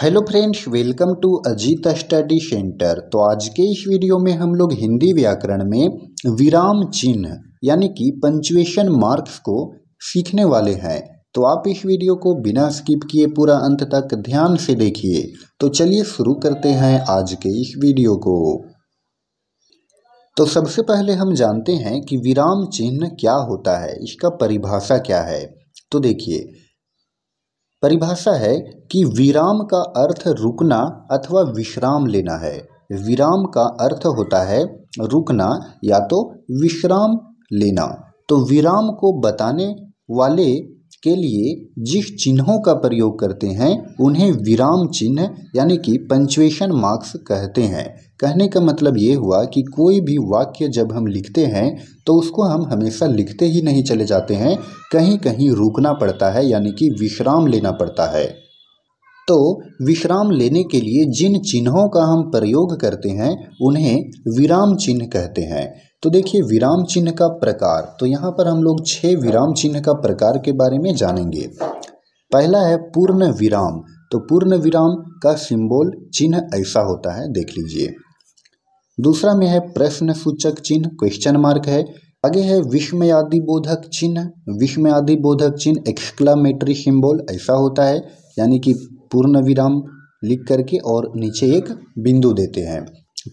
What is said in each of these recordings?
hello friends welcome to Ajeet study centre तो आज के इस वीडियो में हम लोग हिंदी व्याकरण में विराम चिन्ह यानी कि पंचुएशन मार्क्स को सीखने वाले हैं तो आप इस वीडियो को बिना स्किप किए पूरा अंत तक ध्यान से देखिए तो चलिए शुरू करते हैं आज के इस वीडियो को तो सबसे पहले हम जानते हैं कि विराम चिन्ह क्या होता है इसका परिभाषा क्या है तो देखिए परिभाषा है कि विराम का अर्थ रुकना अथवा विश्राम लेना है विराम का अर्थ होता है रुकना या तो विश्राम लेना तो विराम को बताने वाले के लिए जिस चिन्हों का प्रयोग करते हैं उन्हें विराम चिन्ह यानी कि पंचुएशन मार्क्स कहते हैं कहने का मतलब ये हुआ कि कोई भी वाक्य जब हम लिखते हैं तो उसको हम हमेशा लिखते ही नहीं चले जाते हैं कहीं कहीं रुकना पड़ता है यानी कि विश्राम लेना पड़ता है तो विश्राम लेने के लिए जिन चिन्हों का हम प्रयोग करते हैं उन्हें विराम चिन्ह कहते हैं तो देखिए विराम चिन्ह का प्रकार तो यहाँ पर हम लोग छः विराम चिन्ह का प्रकार के बारे में जानेंगे पहला है पूर्ण विराम तो पूर्ण विराम का सिंबल चिन्ह ऐसा होता है देख लीजिए दूसरा में है प्रश्न सूचक चिन्ह क्वेश्चन मार्क है आगे है विश्वयादि बोधक चिन्ह विश्वयादि बोधक चिन्ह एक्सक्लामेटरी सिंबल ऐसा होता है यानी कि पूर्ण विराम लिख करके और नीचे एक बिंदु देते हैं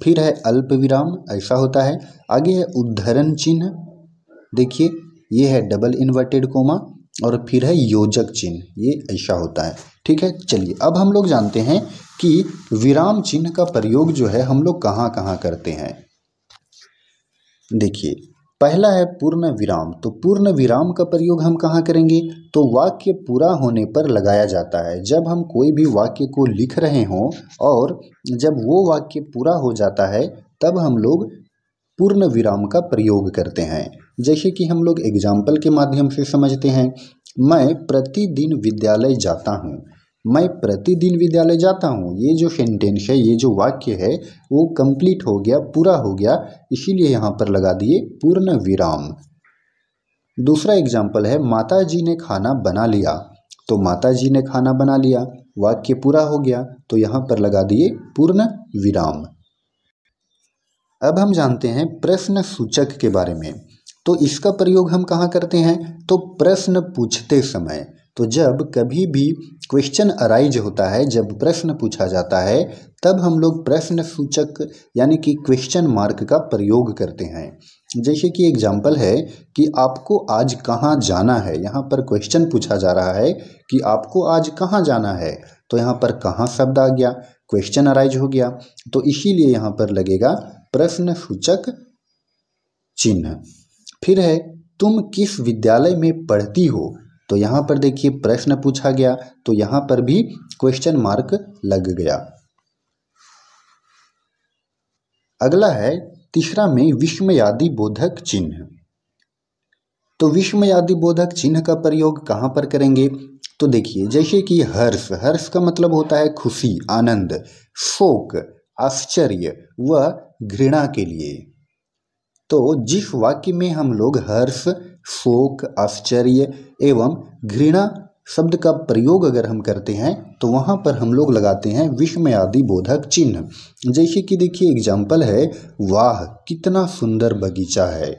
फिर है अल्प विराम ऐसा होता है आगे है उद्धरण चिन्ह देखिए ये है डबल इन्वर्टेड कोमा और फिर है योजक चिन्ह ये ऐसा होता है ठीक है चलिए अब हम लोग जानते हैं कि विराम चिन्ह का प्रयोग जो है हम लोग कहाँ कहाँ करते हैं देखिए पहला है पूर्ण विराम तो पूर्ण विराम का प्रयोग हम कहाँ करेंगे तो वाक्य पूरा होने पर लगाया जाता है जब हम कोई भी वाक्य को लिख रहे हों और जब वो वाक्य पूरा हो जाता है तब हम लोग पूर्ण विराम का प्रयोग करते हैं जैसे कि हम लोग एग्जाम्पल के माध्यम से समझते हैं मैं प्रतिदिन विद्यालय जाता हूँ मैं प्रतिदिन विद्यालय जाता हूँ ये जो सेंटेंस है ये जो वाक्य है वो कंप्लीट हो गया पूरा हो गया इसीलिए यहाँ पर लगा दिए पूर्ण विराम दूसरा एग्जाम्पल है माता जी ने खाना बना लिया तो माता जी ने खाना बना लिया वाक्य पूरा हो गया तो यहाँ पर लगा दिए पूर्ण विराम अब हम जानते हैं प्रश्न सूचक के बारे में तो इसका प्रयोग हम कहाँ करते हैं तो प्रश्न पूछते समय तो जब कभी भी क्वेश्चन अराइज होता है जब प्रश्न पूछा जाता है तब हम लोग प्रश्न सूचक यानी कि क्वेश्चन मार्क का प्रयोग करते हैं जैसे कि एग्जाम्पल है कि आपको आज कहाँ जाना है यहाँ पर क्वेश्चन पूछा जा रहा है कि आपको आज कहाँ जाना है तो यहाँ पर कहाँ शब्द आ गया क्वेश्चन अराइज हो गया तो इसीलिए यहाँ पर लगेगा प्रश्न सूचक चिन्ह फिर है तुम किस विद्यालय में पढ़ती हो तो यहाँ पर देखिए प्रश्न पूछा गया तो यहाँ पर भी क्वेश्चन मार्क लग गया अगला है तीसरा में विश्वयादि बोधक चिन्ह तो विश्वयादि बोधक चिन्ह का प्रयोग कहाँ पर करेंगे तो देखिए जैसे कि हर्ष हर्ष का मतलब होता है खुशी आनंद शोक आश्चर्य व घृणा के लिए तो जिस वाक्य में हम लोग हर्ष शोक आश्चर्य एवं घृणा शब्द का प्रयोग अगर हम करते हैं तो वहाँ पर हम लोग लगाते हैं विश्व आदि बोधक चिन्ह जैसे कि देखिए एग्जाम्पल है वाह कितना सुंदर बगीचा है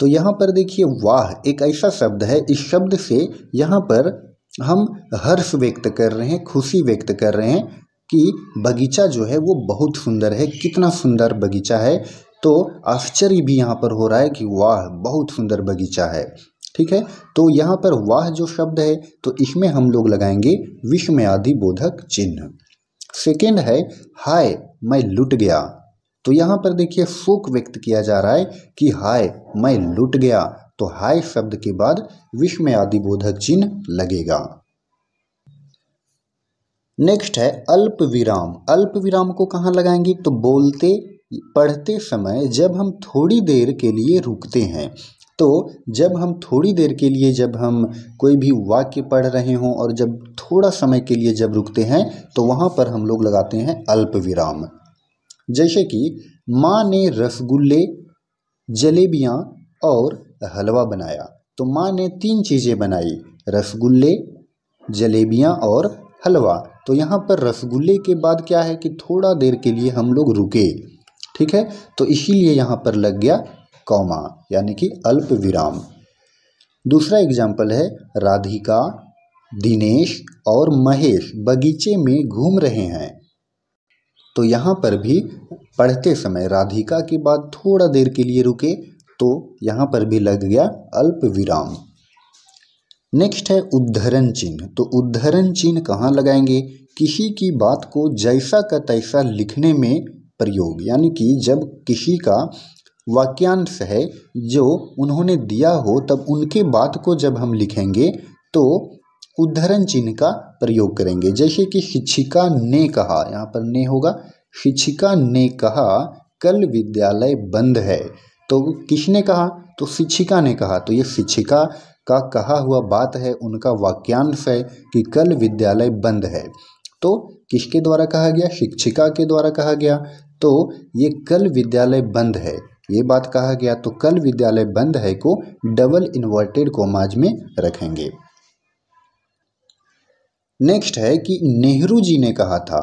तो यहाँ पर देखिए वाह एक ऐसा शब्द है इस शब्द से यहाँ पर हम हर्ष व्यक्त कर रहे हैं खुशी व्यक्त कर रहे हैं कि बगीचा जो है वो बहुत सुंदर है कितना सुंदर बगीचा है तो आश्चर्य भी यहाँ पर हो रहा है कि वाह बहुत सुंदर बगीचा है ठीक है तो यहाँ पर वाह जो शब्द है तो इसमें हम लोग लगाएंगे विश्व आदि बोधक चिन्ह सेकेंड है हाय मैं लुट गया तो यहाँ पर देखिए शोक व्यक्त किया जा रहा है कि हाय मैं लुट गया तो हाय शब्द के बाद विश्व आदि बोधक चिन्ह लगेगा नेक्स्ट है अल्प विराम अल्प विराम को कहाँ लगाएंगे तो बोलते पढ़ते समय जब हम थोड़ी देर के लिए रुकते हैं तो जब हम थोड़ी देर के लिए जब हम कोई भी वाक्य पढ़ रहे हों और जब थोड़ा समय के लिए जब रुकते हैं तो वहाँ पर हम लोग लगाते हैं अल्प विराम जैसे कि माँ ने रसगुल्ले जलेबियाँ और हलवा बनाया तो माँ ने तीन चीज़ें बनाई रसगुल्ले जलेबियाँ और हलवा तो यहाँ पर रसगुल्ले के बाद क्या है कि थोड़ा देर के लिए हम लोग रुके ठीक है तो इसीलिए यहाँ पर लग गया कौमा यानी कि अल्प विराम दूसरा एग्जाम्पल है राधिका दिनेश और महेश बगीचे में घूम रहे हैं तो यहाँ पर भी पढ़ते समय राधिका के बाद थोड़ा देर के लिए रुके तो यहाँ पर भी लग गया अल्प विराम नेक्स्ट है उद्धरण चिन्ह तो उद्धरण चिन्ह कहाँ लगाएंगे किसी की बात को जैसा का तैसा लिखने में प्रयोग यानी कि जब किसी का वाक्यांश है जो उन्होंने दिया हो तब उनके बात को जब हम लिखेंगे तो उद्धरण चिन्ह का प्रयोग करेंगे जैसे कि शिक्षिका ने कहा यहाँ पर ने होगा शिक्षिका ने कहा कल विद्यालय बंद है तो किसने कहा तो शिक्षिका ने कहा तो ये शिक्षिका का कहा हुआ बात है उनका वाक्यांश है कि कल विद्यालय बंद है तो किसके द्वारा कहा गया शिक्षिका के द्वारा कहा गया तो ये कल विद्यालय बंद है ये बात कहा गया तो कल विद्यालय बंद है को डबल इन्वर्टेड कोमाज में रखेंगे नेक्स्ट है कि नेहरू जी ने कहा था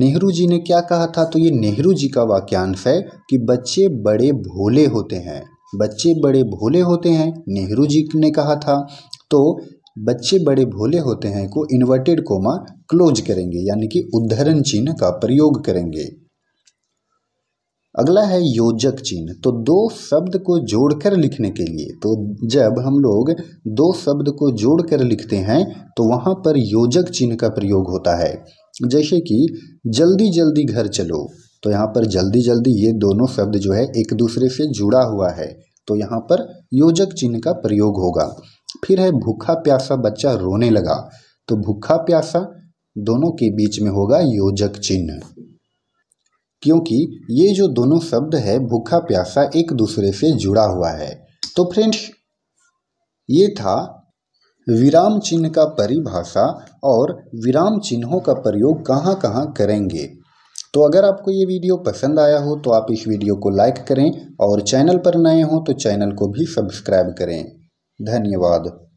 नेहरू जी ने क्या कहा था तो ये नेहरू जी का वाक्यांश है कि बच्चे बड़े भोले होते हैं बच्चे बड़े भोले होते हैं नेहरू जी ने कहा था तो बच्चे बड़े भोले होते हैं को इन्वर्टेड कोमा क्लोज करेंगे यानी कि उद्धरण चिन्ह का प्रयोग करेंगे अगला है योजक चिन्ह तो दो शब्द को जोड़कर लिखने के लिए तो जब हम लोग दो शब्द को जोड़कर लिखते हैं तो वहाँ पर योजक चिन्ह का प्रयोग होता है जैसे कि जल्दी जल्दी घर चलो तो यहाँ पर जल्दी जल्दी ये दोनों शब्द जो है एक दूसरे से जुड़ा हुआ है तो यहाँ पर योजक चिन्ह का प्रयोग होगा फिर है भूखा प्यासा बच्चा रोने लगा तो भूखा प्यासा दोनों के बीच में होगा योजक चिन्ह क्योंकि ये जो दोनों शब्द है भूखा प्यासा एक दूसरे से जुड़ा हुआ है तो फ्रेंड्स ये था विराम चिन्ह का परिभाषा और विराम चिन्हों का प्रयोग कहाँ कहाँ करेंगे तो अगर आपको ये वीडियो पसंद आया हो तो आप इस वीडियो को लाइक करें और चैनल पर नए हों तो चैनल को भी सब्सक्राइब करें धन्यवाद